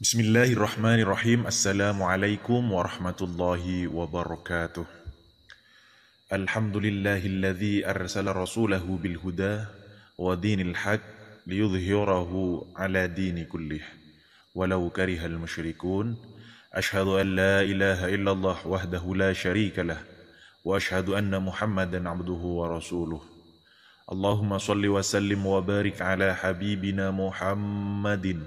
بسم الله الرحمن الرحيم السلام عليكم ورحمة الله وبركاته الحمد لله الذي أرسل رسوله بالهدى ودين الحق ليظهره على دين كله ولو كره المشركون أشهد أن لا إله إلا الله وحده لا شريك له وأشهد أن محمدا عبده ورسوله اللهم صل وسلم وبارك على حبيبنا محمدٍ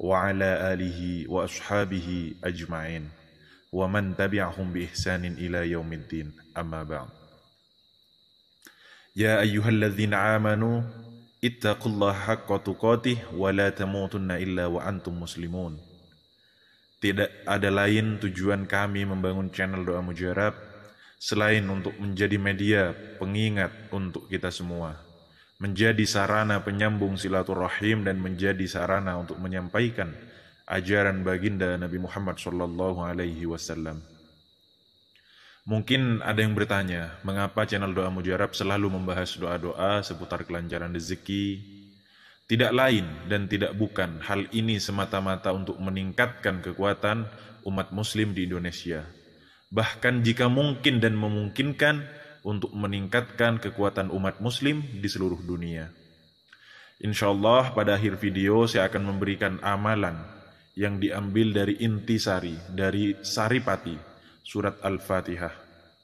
وعلى آله وأصحابه أجمعين ومن تبعهم بإحسان إلى يوم الدين أما بعد يا أيها الذين آمنوا اتقوا الله حق تقاته ولا تموتن إلا وأنتم مسلمون Tidak ada lain tujuan kami membangun channel Doa Mujarab selain untuk menjadi media pengingat untuk kita semua menjadi sarana penyambung silaturahim dan menjadi sarana untuk menyampaikan ajaran baginda Nabi Muhammad sallallahu alaihi wasallam. Mungkin ada yang bertanya, mengapa channel Doa Mujarab selalu membahas doa-doa seputar kelancaran rezeki? Tidak lain dan tidak bukan, hal ini semata-mata untuk meningkatkan kekuatan umat muslim di Indonesia. Bahkan jika mungkin dan memungkinkan, untuk meningkatkan kekuatan umat muslim di seluruh dunia. Insyaallah pada akhir video saya akan memberikan amalan yang diambil dari intisari, dari saripati, surat Al-Fatihah,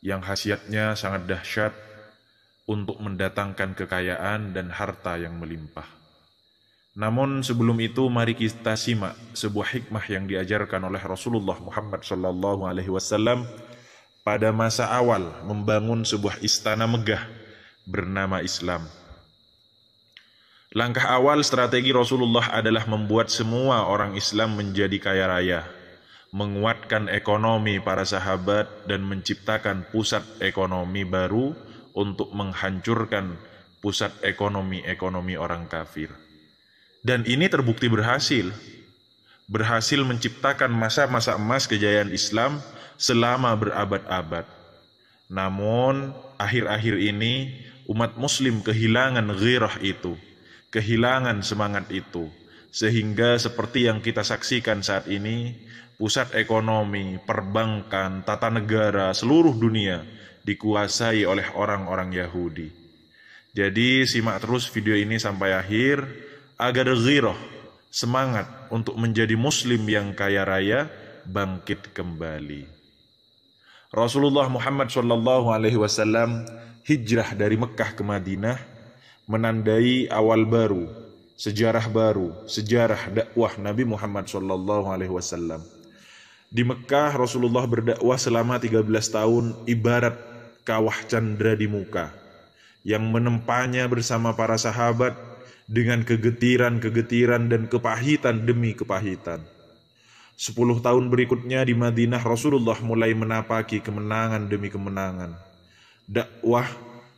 yang khasiatnya sangat dahsyat untuk mendatangkan kekayaan dan harta yang melimpah. Namun sebelum itu mari kita simak sebuah hikmah yang diajarkan oleh Rasulullah Muhammad sallallahu alaihi wasallam pada masa awal membangun sebuah istana megah bernama Islam. Langkah awal strategi Rasulullah adalah membuat semua orang Islam menjadi kaya raya, menguatkan ekonomi para sahabat dan menciptakan pusat ekonomi baru untuk menghancurkan pusat ekonomi-ekonomi orang kafir. Dan ini terbukti berhasil berhasil menciptakan masa-masa emas kejayaan Islam selama berabad-abad. Namun, akhir-akhir ini umat muslim kehilangan ghirah itu, kehilangan semangat itu. Sehingga seperti yang kita saksikan saat ini, pusat ekonomi, perbankan, tata negara, seluruh dunia dikuasai oleh orang-orang Yahudi. Jadi simak terus video ini sampai akhir agar ghirah semangat untuk menjadi muslim yang kaya raya bangkit kembali. Rasulullah Muhammad Shallallahu alaihi wasallam hijrah dari Mekah ke Madinah menandai awal baru, sejarah baru, sejarah dakwah Nabi Muhammad Shallallahu alaihi wasallam. Di Mekah Rasulullah berdakwah selama 13 tahun ibarat kawah candra di muka yang menempanya bersama para sahabat dengan kegetiran-kegetiran dan kepahitan demi kepahitan. Sepuluh tahun berikutnya di Madinah Rasulullah mulai menapaki kemenangan demi kemenangan. Dakwah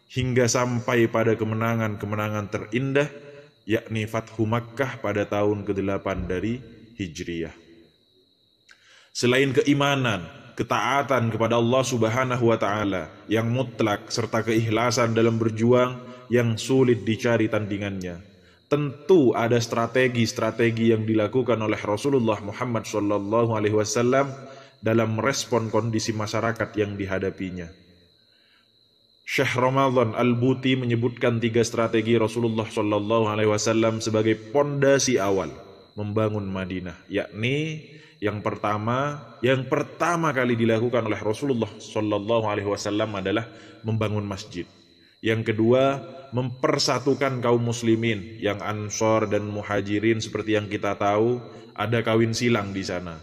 hingga sampai pada kemenangan-kemenangan terindah yakni Fathu Makkah pada tahun ke-8 dari Hijriyah. Selain keimanan, ketaatan kepada Allah Subhanahu wa taala yang mutlak serta keikhlasan dalam berjuang yang sulit dicari tandingannya tentu ada strategi-strategi yang dilakukan oleh Rasulullah Muhammad Shallallahu Alaihi Wasallam dalam respon kondisi masyarakat yang dihadapinya. Syekh Ramadan Al-Buti menyebutkan tiga strategi Rasulullah Shallallahu Alaihi Wasallam sebagai pondasi awal membangun Madinah, yakni yang pertama, yang pertama kali dilakukan oleh Rasulullah Shallallahu Alaihi Wasallam adalah membangun masjid. Yang kedua, mempersatukan kaum muslimin yang ansor dan muhajirin seperti yang kita tahu ada kawin silang di sana.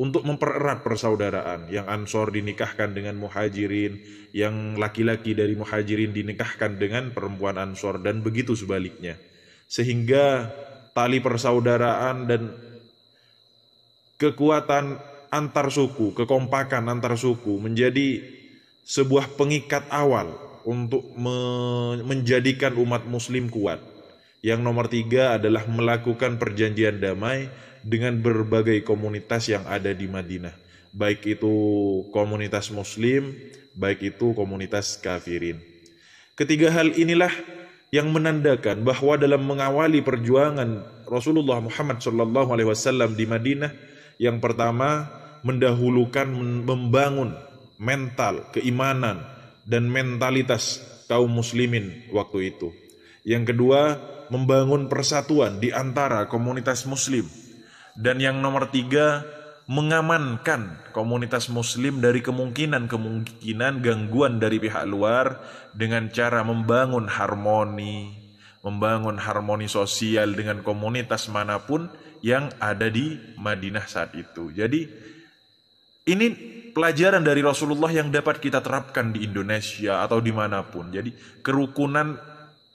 Untuk mempererat persaudaraan, yang ansor dinikahkan dengan muhajirin, yang laki-laki dari muhajirin dinikahkan dengan perempuan ansor dan begitu sebaliknya. Sehingga tali persaudaraan dan kekuatan antar suku, kekompakan antar suku menjadi sebuah pengikat awal untuk me menjadikan umat muslim kuat. Yang nomor tiga adalah melakukan perjanjian damai dengan berbagai komunitas yang ada di Madinah. Baik itu komunitas muslim, baik itu komunitas kafirin. Ketiga hal inilah yang menandakan bahwa dalam mengawali perjuangan Rasulullah Muhammad SAW di Madinah, yang pertama mendahulukan membangun mental, keimanan, dan mentalitas kaum muslimin waktu itu. Yang kedua, membangun persatuan di antara komunitas muslim. Dan yang nomor tiga, mengamankan komunitas muslim dari kemungkinan-kemungkinan gangguan dari pihak luar dengan cara membangun harmoni, membangun harmoni sosial dengan komunitas manapun yang ada di Madinah saat itu. Jadi ini pelajaran dari Rasulullah yang dapat kita terapkan di Indonesia atau dimanapun. Jadi kerukunan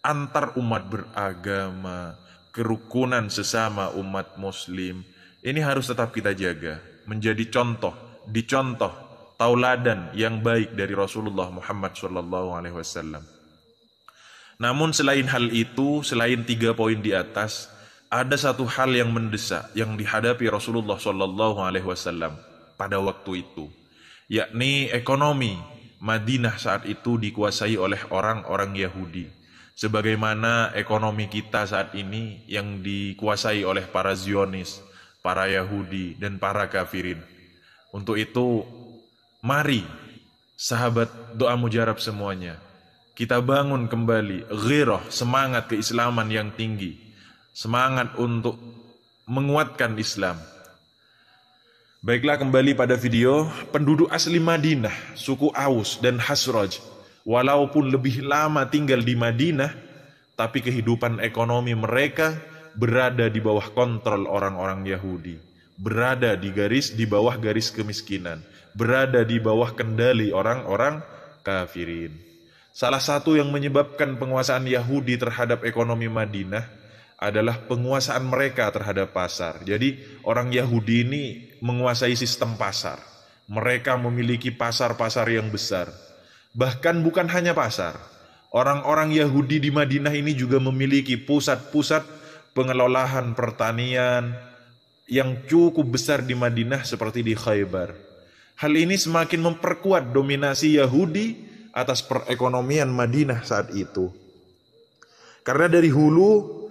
antar umat beragama, kerukunan sesama umat muslim, ini harus tetap kita jaga. Menjadi contoh, dicontoh, tauladan yang baik dari Rasulullah Muhammad SAW. Namun selain hal itu, selain tiga poin di atas, ada satu hal yang mendesak yang dihadapi Rasulullah SAW pada waktu itu yakni ekonomi. Madinah saat itu dikuasai oleh orang-orang Yahudi. Sebagaimana ekonomi kita saat ini yang dikuasai oleh para Zionis, para Yahudi, dan para kafirin. Untuk itu, mari sahabat doa mujarab semuanya, kita bangun kembali ghirah, semangat keislaman yang tinggi, semangat untuk menguatkan Islam, Baiklah kembali pada video, penduduk asli Madinah, suku Aus dan Hasraj, walaupun lebih lama tinggal di Madinah, tapi kehidupan ekonomi mereka berada di bawah kontrol orang-orang Yahudi, berada di garis di bawah garis kemiskinan, berada di bawah kendali orang-orang kafirin. Salah satu yang menyebabkan penguasaan Yahudi terhadap ekonomi Madinah adalah penguasaan mereka terhadap pasar. Jadi orang Yahudi ini menguasai sistem pasar. Mereka memiliki pasar-pasar yang besar. Bahkan bukan hanya pasar. Orang-orang Yahudi di Madinah ini juga memiliki pusat-pusat pengelolaan pertanian yang cukup besar di Madinah seperti di Khaybar. Hal ini semakin memperkuat dominasi Yahudi atas perekonomian Madinah saat itu. Karena dari hulu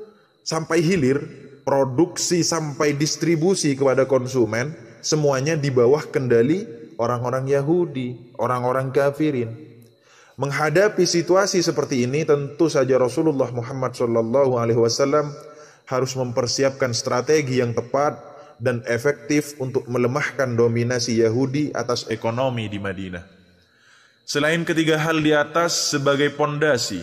sampai hilir, produksi sampai distribusi kepada konsumen, semuanya di bawah kendali orang-orang Yahudi, orang-orang kafirin. Menghadapi situasi seperti ini tentu saja Rasulullah Muhammad Shallallahu alaihi wasallam harus mempersiapkan strategi yang tepat dan efektif untuk melemahkan dominasi Yahudi atas ekonomi di Madinah. Selain ketiga hal di atas sebagai pondasi,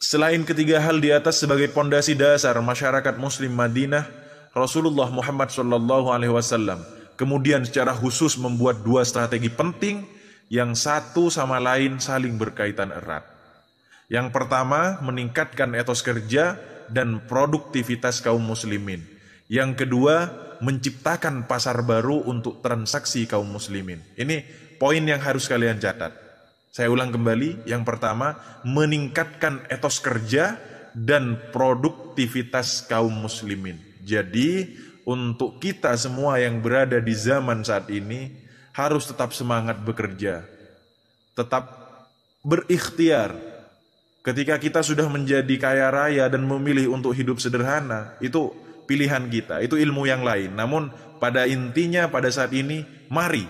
Selain ketiga hal di atas sebagai pondasi dasar masyarakat Muslim Madinah, Rasulullah Muhammad Shallallahu Alaihi Wasallam kemudian secara khusus membuat dua strategi penting yang satu sama lain saling berkaitan erat. Yang pertama, meningkatkan etos kerja dan produktivitas kaum muslimin. Yang kedua, menciptakan pasar baru untuk transaksi kaum muslimin. Ini poin yang harus kalian catat. Saya ulang kembali, yang pertama meningkatkan etos kerja dan produktivitas kaum muslimin. Jadi untuk kita semua yang berada di zaman saat ini harus tetap semangat bekerja. Tetap berikhtiar. Ketika kita sudah menjadi kaya raya dan memilih untuk hidup sederhana, itu pilihan kita, itu ilmu yang lain. Namun pada intinya pada saat ini mari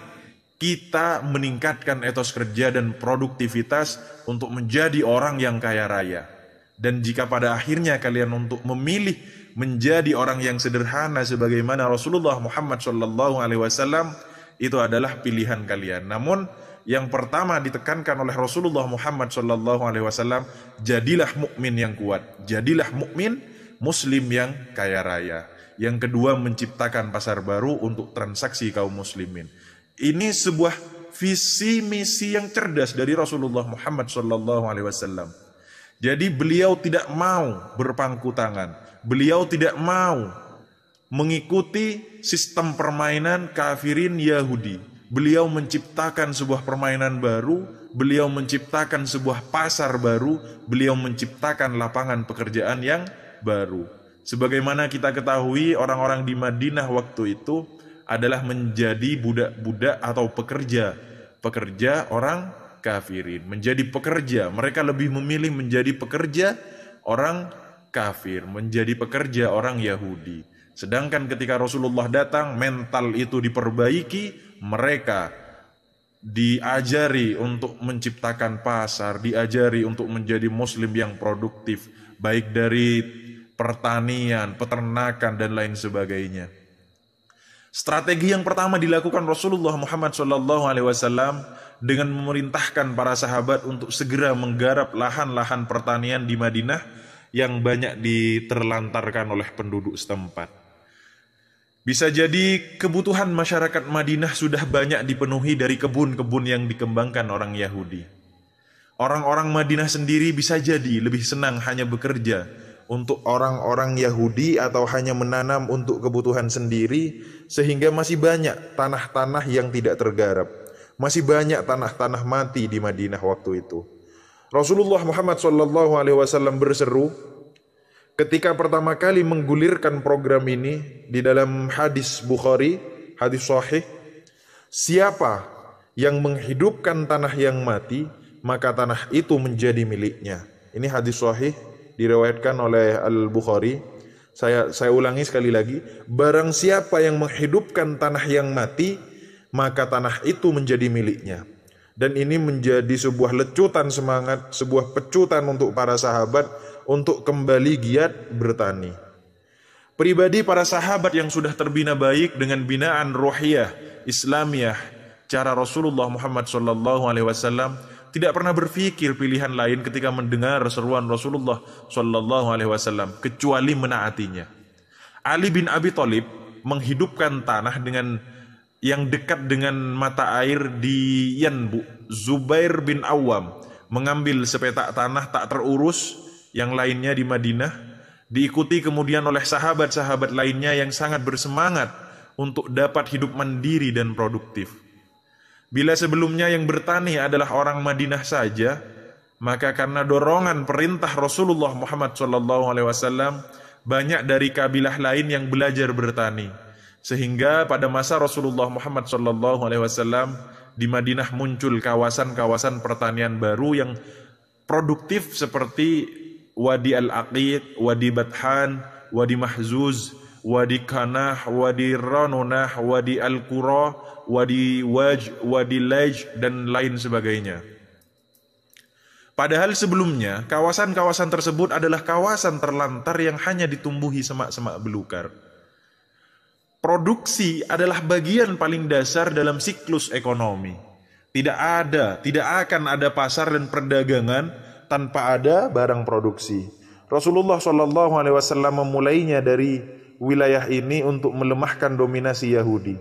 kita meningkatkan etos kerja dan produktivitas untuk menjadi orang yang kaya raya. Dan jika pada akhirnya kalian untuk memilih menjadi orang yang sederhana sebagaimana Rasulullah Muhammad Shallallahu Alaihi Wasallam itu adalah pilihan kalian. Namun yang pertama ditekankan oleh Rasulullah Muhammad Shallallahu Alaihi Wasallam jadilah mukmin yang kuat, jadilah mukmin Muslim yang kaya raya. Yang kedua menciptakan pasar baru untuk transaksi kaum muslimin. Ini sebuah visi misi yang cerdas dari Rasulullah Muhammad Shallallahu Alaihi Wasallam. Jadi beliau tidak mau berpangku tangan, beliau tidak mau mengikuti sistem permainan kafirin Yahudi. Beliau menciptakan sebuah permainan baru, beliau menciptakan sebuah pasar baru, beliau menciptakan lapangan pekerjaan yang baru. Sebagaimana kita ketahui, orang-orang di Madinah waktu itu adalah menjadi budak-budak atau pekerja. Pekerja orang kafirin, menjadi pekerja. Mereka lebih memilih menjadi pekerja orang kafir, menjadi pekerja orang Yahudi. Sedangkan ketika Rasulullah datang, mental itu diperbaiki, mereka diajari untuk menciptakan pasar, diajari untuk menjadi muslim yang produktif, baik dari pertanian, peternakan dan lain sebagainya. Strategi yang pertama dilakukan Rasulullah Muhammad SAW dengan memerintahkan para sahabat untuk segera menggarap lahan-lahan pertanian di Madinah yang banyak diterlantarkan oleh penduduk setempat. Bisa jadi kebutuhan masyarakat Madinah sudah banyak dipenuhi dari kebun-kebun yang dikembangkan orang Yahudi. Orang-orang Madinah sendiri bisa jadi lebih senang hanya bekerja untuk orang-orang Yahudi atau hanya menanam untuk kebutuhan sendiri sehingga masih banyak tanah-tanah yang tidak tergarap. Masih banyak tanah-tanah mati di Madinah waktu itu. Rasulullah Muhammad Shallallahu alaihi wasallam berseru ketika pertama kali menggulirkan program ini di dalam hadis Bukhari, hadis sahih, siapa yang menghidupkan tanah yang mati, maka tanah itu menjadi miliknya. Ini hadis sahih diriwayatkan oleh Al-Bukhari. Saya saya ulangi sekali lagi, barang siapa yang menghidupkan tanah yang mati, maka tanah itu menjadi miliknya. Dan ini menjadi sebuah lecutan semangat, sebuah pecutan untuk para sahabat untuk kembali giat bertani. Pribadi para sahabat yang sudah terbina baik dengan binaan ruhiyah islamiyah, cara Rasulullah Muhammad SAW tidak pernah berpikir pilihan lain ketika mendengar seruan Rasulullah Shallallahu Alaihi Wasallam kecuali menaatinya. Ali bin Abi Thalib menghidupkan tanah dengan yang dekat dengan mata air di Yanbu. Zubair bin Awam mengambil sepetak tanah tak terurus yang lainnya di Madinah, diikuti kemudian oleh sahabat-sahabat lainnya yang sangat bersemangat untuk dapat hidup mandiri dan produktif. Bila sebelumnya yang bertani adalah orang Madinah saja, maka karena dorongan perintah Rasulullah Muhammad SAW, banyak dari kabilah lain yang belajar bertani. Sehingga pada masa Rasulullah Muhammad SAW di Madinah muncul kawasan-kawasan pertanian baru yang produktif seperti Wadi Al-Aqiq, Wadi Bathan, Wadi Mahzuz, Wadi Kanah, Wadi Ranunah, Wadi Al-Qura, wadi waj, wadi laj, dan lain sebagainya. Padahal sebelumnya, kawasan-kawasan tersebut adalah kawasan terlantar yang hanya ditumbuhi semak-semak belukar. Produksi adalah bagian paling dasar dalam siklus ekonomi. Tidak ada, tidak akan ada pasar dan perdagangan tanpa ada barang produksi. Rasulullah Shallallahu Alaihi Wasallam memulainya dari wilayah ini untuk melemahkan dominasi Yahudi.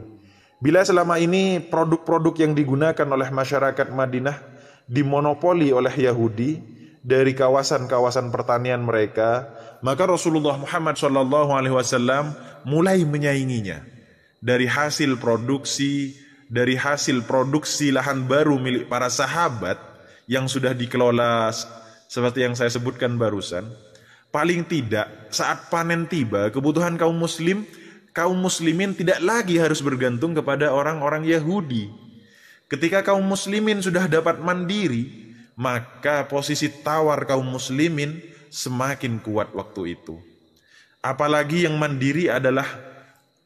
Bila selama ini produk-produk yang digunakan oleh masyarakat Madinah dimonopoli oleh Yahudi dari kawasan-kawasan pertanian mereka, maka Rasulullah Muhammad Shallallahu Alaihi Wasallam mulai menyainginya dari hasil produksi dari hasil produksi lahan baru milik para sahabat yang sudah dikelola seperti yang saya sebutkan barusan. Paling tidak saat panen tiba, kebutuhan kaum muslim kaum muslimin tidak lagi harus bergantung kepada orang-orang Yahudi. Ketika kaum muslimin sudah dapat mandiri, maka posisi tawar kaum muslimin semakin kuat waktu itu. Apalagi yang mandiri adalah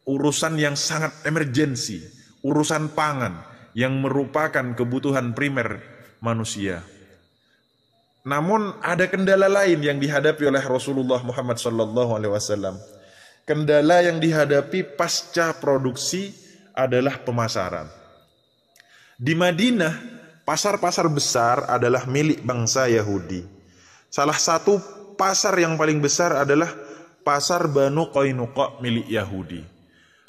urusan yang sangat emergensi, urusan pangan yang merupakan kebutuhan primer manusia. Namun ada kendala lain yang dihadapi oleh Rasulullah Muhammad SAW. Kendala yang dihadapi pasca produksi adalah pemasaran. Di Madinah, pasar-pasar besar adalah milik bangsa Yahudi. Salah satu pasar yang paling besar adalah pasar Banu Koinuko milik Yahudi.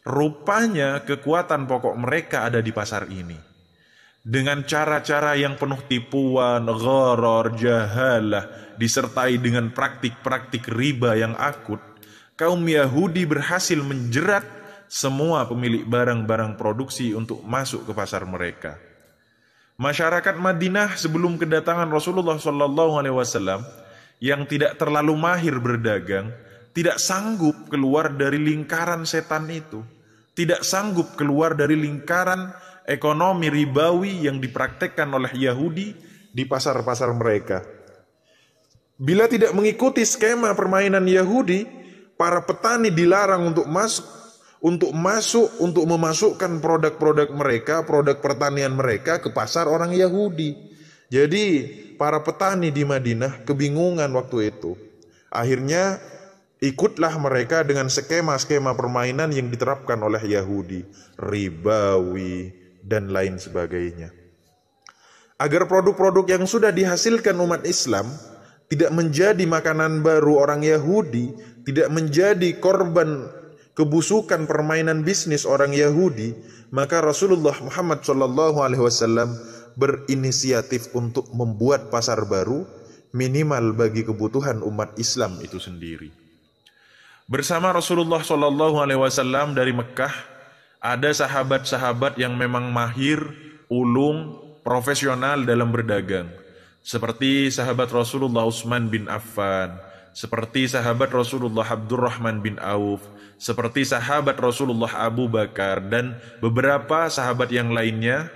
Rupanya kekuatan pokok mereka ada di pasar ini dengan cara-cara yang penuh tipuan, ghoror, jahalah, disertai dengan praktik-praktik riba yang akut, kaum Yahudi berhasil menjerat semua pemilik barang-barang produksi untuk masuk ke pasar mereka. Masyarakat Madinah sebelum kedatangan Rasulullah Shallallahu Alaihi Wasallam yang tidak terlalu mahir berdagang tidak sanggup keluar dari lingkaran setan itu, tidak sanggup keluar dari lingkaran ekonomi ribawi yang dipraktekkan oleh Yahudi di pasar-pasar mereka. Bila tidak mengikuti skema permainan Yahudi, para petani dilarang untuk masuk untuk masuk untuk memasukkan produk-produk mereka, produk pertanian mereka ke pasar orang Yahudi. Jadi para petani di Madinah kebingungan waktu itu. Akhirnya ikutlah mereka dengan skema-skema permainan yang diterapkan oleh Yahudi, ribawi dan lain sebagainya. Agar produk-produk yang sudah dihasilkan umat Islam tidak menjadi makanan baru orang Yahudi, tidak menjadi korban kebusukan permainan bisnis orang Yahudi, maka Rasulullah Muhammad Shallallahu Alaihi Wasallam berinisiatif untuk membuat pasar baru minimal bagi kebutuhan umat Islam itu sendiri. Bersama Rasulullah Shallallahu Alaihi Wasallam dari Mekah ada sahabat-sahabat yang memang mahir, ulung, profesional dalam berdagang seperti sahabat Rasulullah Utsman bin Affan, seperti sahabat Rasulullah Abdurrahman bin Auf, seperti sahabat Rasulullah Abu Bakar dan beberapa sahabat yang lainnya.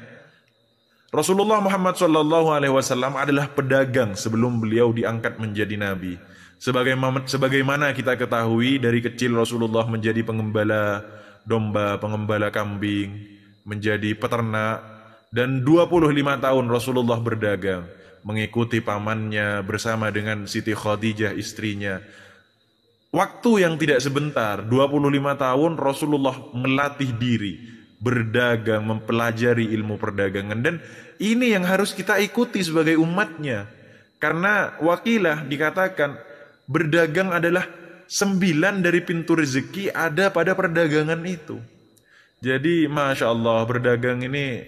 Rasulullah Muhammad Shallallahu Alaihi Wasallam adalah pedagang sebelum beliau diangkat menjadi nabi. Sebagaimana kita ketahui dari kecil Rasulullah menjadi pengembala domba, pengembala kambing, menjadi peternak, dan 25 tahun Rasulullah berdagang mengikuti pamannya bersama dengan Siti Khadijah istrinya. Waktu yang tidak sebentar, 25 tahun Rasulullah melatih diri, berdagang, mempelajari ilmu perdagangan dan ini yang harus kita ikuti sebagai umatnya. Karena wakilah dikatakan berdagang adalah sembilan dari pintu rezeki ada pada perdagangan itu. Jadi masya Allah berdagang ini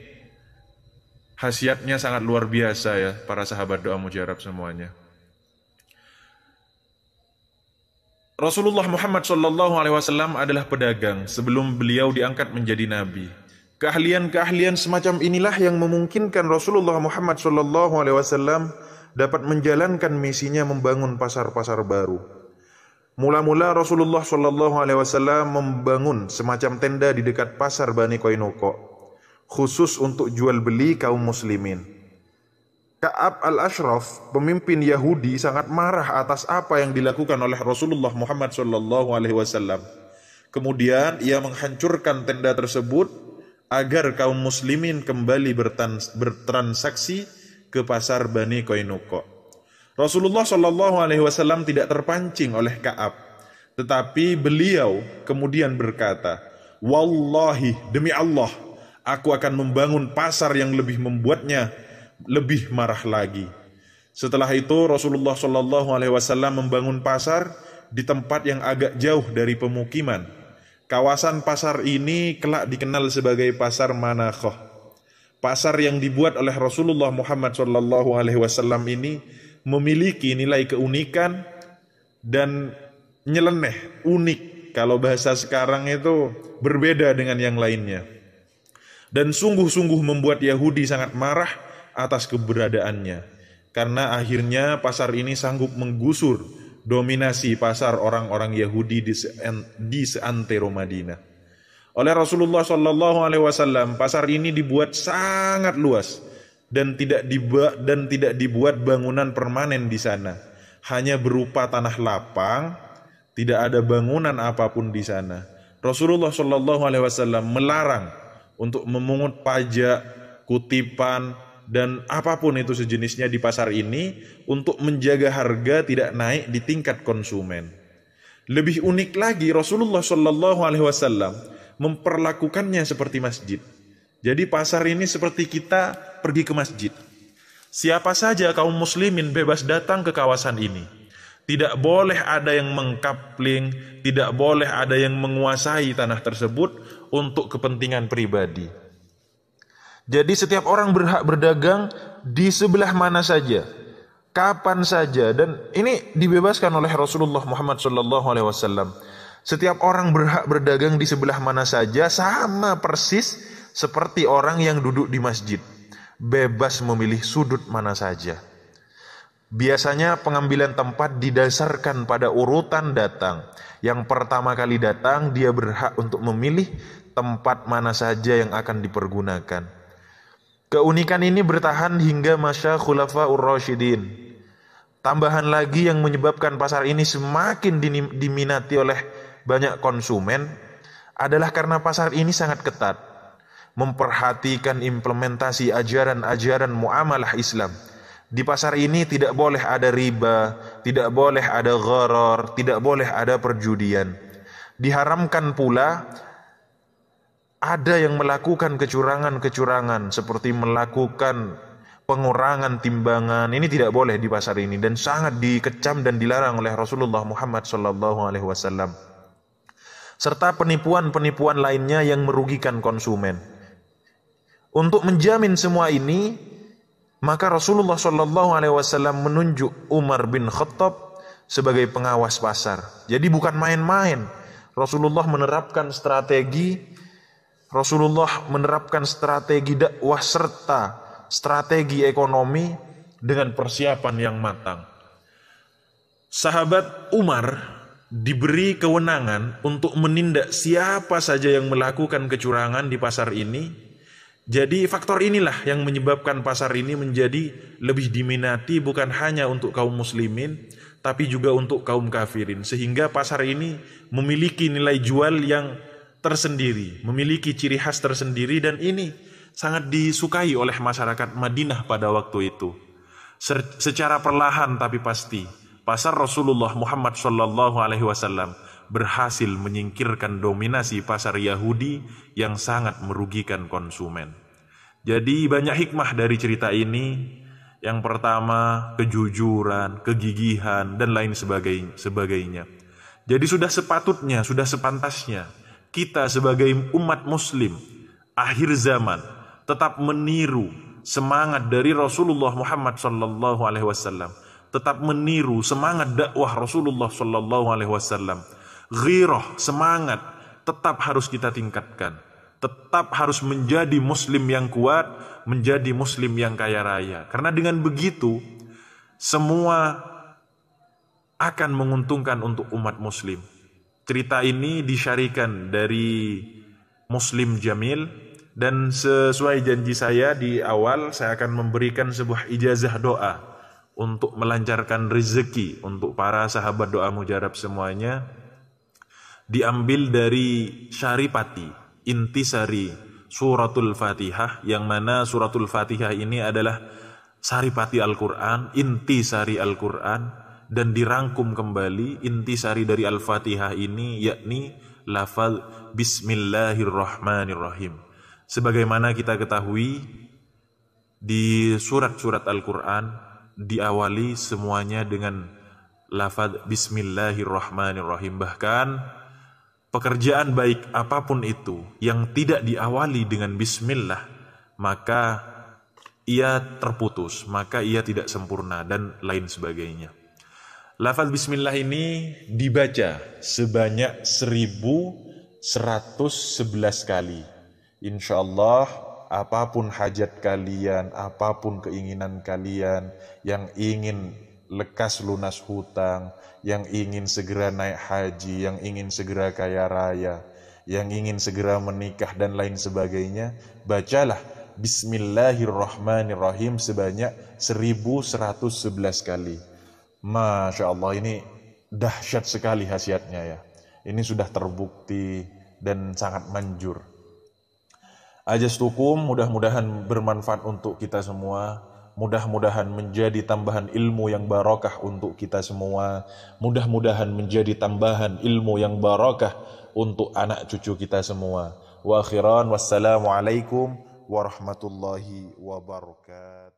Hasiatnya sangat luar biasa ya para sahabat doa mujarab semuanya. Rasulullah Muhammad Shallallahu Alaihi Wasallam adalah pedagang sebelum beliau diangkat menjadi nabi. Keahlian-keahlian semacam inilah yang memungkinkan Rasulullah Muhammad Shallallahu Alaihi Wasallam dapat menjalankan misinya membangun pasar-pasar baru. Mula-mula Rasulullah Shallallahu Alaihi Wasallam membangun semacam tenda di dekat pasar Bani Koinoko khusus untuk jual beli kaum muslimin. Ka'ab al-Ashraf, pemimpin Yahudi sangat marah atas apa yang dilakukan oleh Rasulullah Muhammad sallallahu alaihi wasallam. Kemudian ia menghancurkan tenda tersebut agar kaum muslimin kembali bertans- bertransaksi ke pasar Bani Koinuko. Rasulullah Shallallahu Alaihi Wasallam tidak terpancing oleh Kaab, tetapi beliau kemudian berkata, "Wallahi demi Allah, Aku akan membangun pasar yang lebih membuatnya lebih marah lagi. Setelah itu Rasulullah Shallallahu Alaihi Wasallam membangun pasar di tempat yang agak jauh dari pemukiman. Kawasan pasar ini kelak dikenal sebagai pasar Manakoh. Pasar yang dibuat oleh Rasulullah Muhammad Shallallahu Alaihi Wasallam ini memiliki nilai keunikan dan nyeleneh, unik. Kalau bahasa sekarang itu berbeda dengan yang lainnya dan sungguh-sungguh membuat Yahudi sangat marah atas keberadaannya karena akhirnya pasar ini sanggup menggusur dominasi pasar orang-orang Yahudi di, di seantero Madinah. Oleh Rasulullah Shallallahu Alaihi Wasallam, pasar ini dibuat sangat luas dan tidak dibuat dan tidak dibuat bangunan permanen di sana. Hanya berupa tanah lapang, tidak ada bangunan apapun di sana. Rasulullah Shallallahu Alaihi Wasallam melarang untuk memungut pajak, kutipan, dan apapun itu sejenisnya di pasar ini untuk menjaga harga tidak naik di tingkat konsumen. Lebih unik lagi Rasulullah Shallallahu Alaihi Wasallam memperlakukannya seperti masjid. Jadi pasar ini seperti kita pergi ke masjid. Siapa saja kaum muslimin bebas datang ke kawasan ini. Tidak boleh ada yang mengkapling, tidak boleh ada yang menguasai tanah tersebut untuk kepentingan pribadi. Jadi setiap orang berhak berdagang di sebelah mana saja, kapan saja dan ini dibebaskan oleh Rasulullah Muhammad SAW. Setiap orang berhak berdagang di sebelah mana saja sama persis seperti orang yang duduk di masjid. Bebas memilih sudut mana saja. Biasanya pengambilan tempat didasarkan pada urutan datang. Yang pertama kali datang, dia berhak untuk memilih tempat mana saja yang akan dipergunakan. Keunikan ini bertahan hingga masa Khulafa Ur-Rashidin. Tambahan lagi yang menyebabkan pasar ini semakin diminati oleh banyak konsumen adalah karena pasar ini sangat ketat memperhatikan implementasi ajaran-ajaran muamalah Islam di pasar ini tidak boleh ada riba, tidak boleh ada gharar, tidak boleh ada perjudian. Diharamkan pula ada yang melakukan kecurangan-kecurangan seperti melakukan pengurangan timbangan. Ini tidak boleh di pasar ini dan sangat dikecam dan dilarang oleh Rasulullah Muhammad sallallahu alaihi wasallam. Serta penipuan-penipuan lainnya yang merugikan konsumen. Untuk menjamin semua ini, maka Rasulullah Shallallahu Alaihi Wasallam menunjuk Umar bin Khattab sebagai pengawas pasar. Jadi bukan main-main. Rasulullah menerapkan strategi. Rasulullah menerapkan strategi dakwah serta strategi ekonomi dengan persiapan yang matang. Sahabat Umar diberi kewenangan untuk menindak siapa saja yang melakukan kecurangan di pasar ini jadi faktor inilah yang menyebabkan pasar ini menjadi lebih diminati bukan hanya untuk kaum muslimin tapi juga untuk kaum kafirin sehingga pasar ini memiliki nilai jual yang tersendiri, memiliki ciri khas tersendiri dan ini sangat disukai oleh masyarakat Madinah pada waktu itu. secara perlahan tapi pasti pasar Rasulullah Muhammad Shallallahu alaihi wasallam berhasil menyingkirkan dominasi pasar Yahudi yang sangat merugikan konsumen. Jadi banyak hikmah dari cerita ini. Yang pertama, kejujuran, kegigihan, dan lain sebagainya. Jadi sudah sepatutnya, sudah sepantasnya kita sebagai umat muslim akhir zaman tetap meniru semangat dari Rasulullah Muhammad sallallahu alaihi wasallam, tetap meniru semangat dakwah Rasulullah sallallahu alaihi wasallam. Ghirah, semangat tetap harus kita tingkatkan tetap harus menjadi muslim yang kuat, menjadi muslim yang kaya raya. Karena dengan begitu semua akan menguntungkan untuk umat muslim. Cerita ini disyarikan dari Muslim Jamil dan sesuai janji saya di awal saya akan memberikan sebuah ijazah doa untuk melancarkan rezeki untuk para sahabat doa mujarab semuanya diambil dari Syaripati intisari suratul fatihah yang mana suratul fatihah ini adalah saripati Al-Quran, intisari Al-Quran dan dirangkum kembali intisari dari Al-Fatihah ini yakni lafal Bismillahirrahmanirrahim. Sebagaimana kita ketahui di surat-surat Al-Quran diawali semuanya dengan lafadz Bismillahirrahmanirrahim. Bahkan pekerjaan baik apapun itu yang tidak diawali dengan bismillah, maka ia terputus, maka ia tidak sempurna dan lain sebagainya. Lafaz bismillah ini dibaca sebanyak 1111 kali. Insya Allah apapun hajat kalian, apapun keinginan kalian yang ingin lekas lunas hutang, yang ingin segera naik haji, yang ingin segera kaya raya, yang ingin segera menikah dan lain sebagainya, bacalah Bismillahirrahmanirrahim sebanyak 1111 kali. Masya Allah ini dahsyat sekali khasiatnya ya. Ini sudah terbukti dan sangat manjur. Ajastukum mudah-mudahan bermanfaat untuk kita semua Mudah-mudahan menjadi tambahan ilmu yang barokah untuk kita semua. Mudah-mudahan menjadi tambahan ilmu yang barokah untuk anak cucu kita semua. Wa akhiran wassalamualaikum warahmatullahi wabarakatuh.